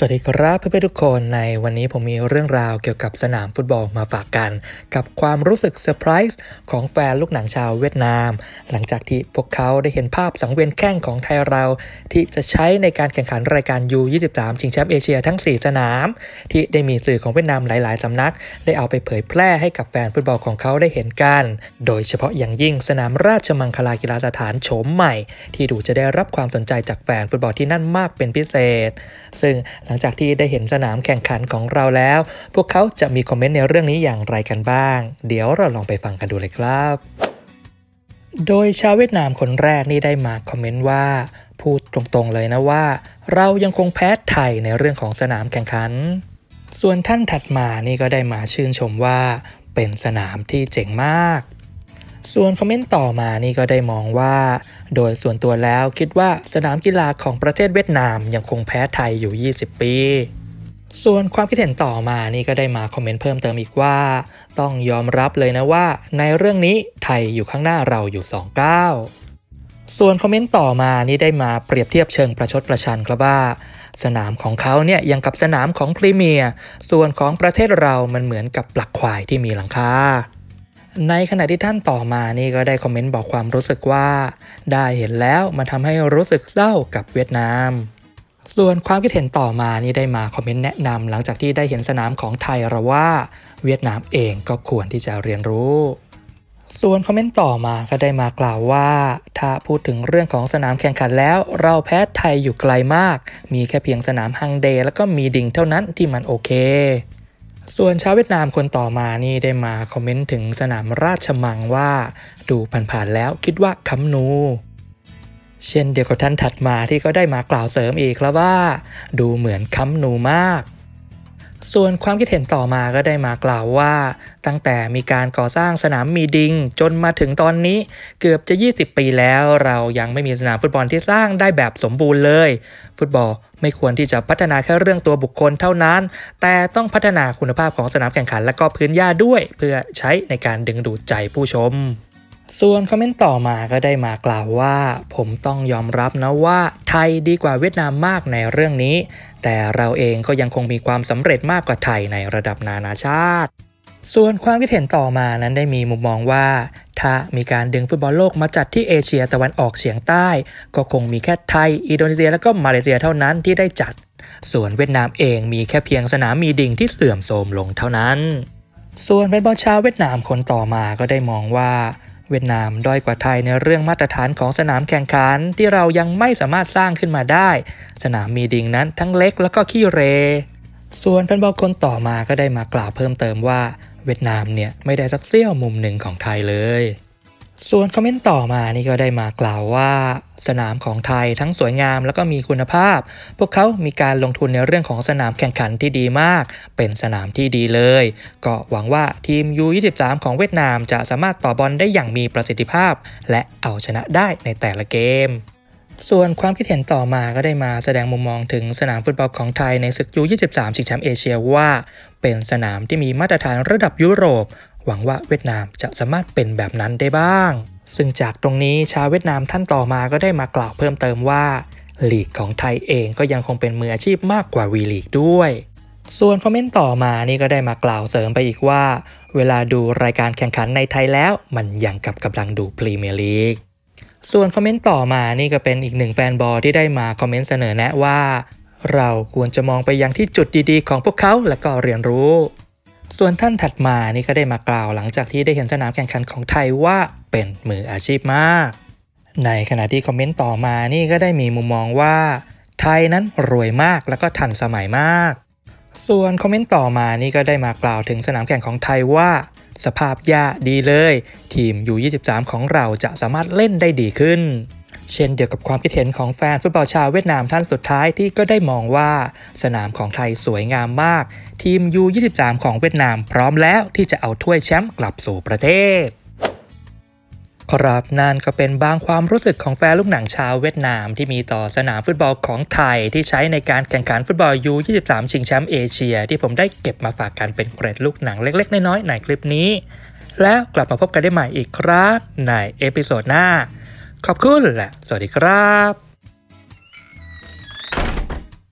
สวัสดีครับเพื่อนๆทุกคน ในวันนี้ผมมีเรื่องราวเกี่ยวกับสนามฟุตบอลมาฝากกัน กับความรู้สึกเซอร์ไพรส์ของแฟนลูกหนังชาวเวียดนาม หลังจากที่พวกเขาได้เห็นภาพสังเวียนแข้งของไทยเรา ที่จะใช้ในการแข่งขันรายการ U23 ชิงแชมป์เอเชียทั้ง 4 สนาม ที่ได้มีสื่อของเวียดนามหลายๆ สำนัก ได้เอาไปเผยแพร่ให้กับแฟนฟุตบอลของเขาได้เห็นกัน โดยเฉพาะอย่างยิ่งสนามราชมังคลากีฬาสถานโฉมใหม่ ที่ดูจะได้รับความสนใจจากแฟนฟุตบอลที่นั่นมากเป็นพิเศษ ซึ่งหลังจากที่ได้เห็นสนามแข่งขันของเราแล้ว พวกเขาจะมีคอมเมนต์ในเรื่องนี้อย่างไรกันบ้าง เดี๋ยวเราลองไปฟังกันดูเลยครับ โดยชาวเวียดนามคนแรกนี่ได้มาคอมเมนต์ว่า พูดตรงๆเลยนะว่า เรายังคงแพ้ไทยในเรื่องของสนามแข่งขัน ส่วนท่านถัดมานี่ก็ได้มาชื่นชมว่า เป็นสนามที่เจ๋งมากส่วนคอมเมนต์ต่อมา นี่ก็ได้มองว่าโดยส่วนตัวแล้วคิดว่าสนามกีฬาของประเทศเวียดนามยังคงแพ้ไทยอยู่ 20 ปี ส่วนความคิดเห็นต่อมานี่ก็ได้มาคอมเมนต์เพิ่มเติมอีกว่า ต้องยอมรับเลยนะว่าในเรื่องนี้ไทยอยู่ข้างหน้าเราอยู่ 29 ส่วนคอมเมนต์ต่อมานี่ได้มาเปรียบเทียบเชิงประชดประชันครับว่า สนามของเขาเนี่ยยังกับสนามของพรีเมียร์ส่วนของประเทศเรามันเหมือนกับปลักควายที่มีหลังคาในขณะที่ท่านต่อมานี่ ก็ได้คอมเมนต์บอกความรู้สึกว่า ได้เห็นแล้วมันทำให้รู้สึกเศร้ากับเวียดนาม ส่วนความคิดเห็นต่อมานี่ได้มาคอมเมนต์แนะนำหลังจากที่ได้เห็นสนามของไทยเราว่า เวียดนามเองก็ควรที่จะเรียนรู้ ส่วนคอมเมนต์ต่อมา ก็ได้มากล่าวว่า ถ้าพูดถึงเรื่องของสนามแข่งขันแล้ว เราแพ้ไทยอยู่ไกลมาก มีแค่เพียงสนามฮังเด แล้วก็มีดิงเท่านั้นที่มันโอเคส่วนชาวเวียดนามคนต่อมานี่ได้มาคอมเมนต์ถึงสนามราชมังว่า ดูผ่านๆแล้วคิดว่าคำนู เช่นเดียวกับท่านถัดมาที่ก็ได้มากล่าวเสริมอีกแล้วว่า ดูเหมือนคำนูมากส่วนความคิดเห็นต่อมาก็ได้มากล่าวว่า ตั้งแต่มีการก่อสร้างสนามมีดิง จนมาถึงตอนนี้เกือบจะ 20 ปีแล้ว เรายังไม่มีสนามฟุตบอลที่สร้างได้แบบสมบูรณ์เลย ฟุตบอลไม่ควรที่จะพัฒนาแค่เรื่องตัวบุคคลเท่านั้น แต่ต้องพัฒนาคุณภาพของสนามแข่งขันและก็พื้นหญ้าด้วย เพื่อใช้ในการดึงดูดใจผู้ชมส่วนคอมเมนต์ต่อมาก็ได้มากล่าวว่า ผมต้องยอมรับนะว่าไทยดีกว่าเวียดนามมากในเรื่องนี้ แต่เราเองก็ยังคงมีความสำเร็จมากกว่าไทยในระดับนานาชาติ ส่วนความคิดเห็นต่อมานั้นได้มีมุมมองว่า ถ้ามีการดึงฟุตบอลโลกมาจัดที่เอเชียตะวันออกเฉียงใต้ ก็คงมีแค่ไทยอินโดนีเซียและก็มาเลเซียเท่านั้นที่ได้จัด ส่วนเวียดนามเองมีแค่เพียงสนามมีดิ่งที่เสื่อมโทรมลงเท่านั้น ส่วนแฟนบอลชาวเวียดนามคนต่อมาก็ได้มองว่าเวียดนาม ด้อยกว่าไทยในเรื่องมาตรฐานของสนามแข่งขันที่เรายังไม่สามารถสร้างขึ้นมาได้ สนามมีดิงนั้นทั้งเล็กแล้วก็ขี้เร ส่วนแฟนบอลคนต่อมาก็ได้มากล่าวเพิ่มเติมว่า เวียดนามเนี่ย ไม่ได้สักเสี้ยวมุมหนึ่งของไทยเลยส่วนคอมเมนต์ต่อมานี่ก็ได้มากล่าวว่า สนามของไทยทั้งสวยงามแล้วก็มีคุณภาพ พวกเขา มีการลงทุนในเรื่องของสนามแข่งขันที่ดีมาก เป็นสนามที่ดีเลย ก็หวังว่าทีม U23 ของเวียดนามจะสามารถต่อบอลได้อย่างมีประสิทธิภาพ และเอาชนะได้ในแต่ละเกม ส่วนความคิดเห็นต่อมาก็ได้มาแสดงมุมมองถึงสนามฟุตบอลของไทยในศึก U23 ชิงแชมป์เอเชียว่าเป็นสนามที่มีมาตรฐานระดับยุโรปหวังว่าเวียดนามจะสามารถเป็นแบบนั้นได้บ้าง ซึ่งจากตรงนี้ชาวเวียดนามท่านต่อมาก็ได้มากล่าวเพิ่มเติมว่าลีกของไทยเองก็ยังคงเป็นมืออาชีพมากกว่าวีลีกด้วย ส่วนคอมเมนต์ต่อมา นี่ก็ได้มากล่าวเสริมไปอีกว่า เวลาดูรายการแข่งขันในไทยแล้ว มันยังกับกำลังดูพรีเมียร์ลีก ส่วนคอมเมนต์ต่อมา นี่ก็เป็นอีกหนึ่งแฟนบอลที่ได้มาคอมเมนต์เสนอแนะว่าเราควรจะมองไปยังที่จุดดีๆ ของพวกเขาและก็เรียนรู้ส่วนท่านถัดมานี่ก็ได้มากล่าวหลังจากที่ได้เห็นสนามแข่งขันของไทยว่าเป็นมืออาชีพมาก ในขณะที่คอมเมนต์ต่อมานี่ก็ได้มีมุมมองว่า ไทยนั้นรวยมากแล้วก็ทันสมัยมาก ส่วนคอมเมนต์ต่อมานี่ก็ได้มากล่าวถึงสนามแข่งของไทยว่า สภาพยาดีเลย ทีมยู23ของเราจะสามารถเล่นได้ดีขึ้นเช่นเดียวกับความคิดเห็นของแฟนฟุตบอลชาวเวียดนามท่านสุดท้ายที่ก็ได้มองว่าสนามของไทยสวยงามมาก ทีมยู23ของเวียดนาม พร้อมแล้วที่จะเอาถ้วยแชมป์กลับสู่ประเทศครับนั่นก็เป็นบางความรู้สึกของแฟนลูกหนังชาวเวียดนามที่มีต่อสนามฟุตบอลของไทยที่ใช้ในการแข่งขันฟุตบอลยู23 ชิงแชมป์เอเชีย ที่ผมได้เก็บมาฝากกันเป็นเกร็ดลูกหนังเล็ก ๆ น้อยๆในคลิปนี้ แล้วกลับมาพบกันได้ใหม่อีกครับในเอพิโซดหน้าขอบคุณและสวัสดีครับ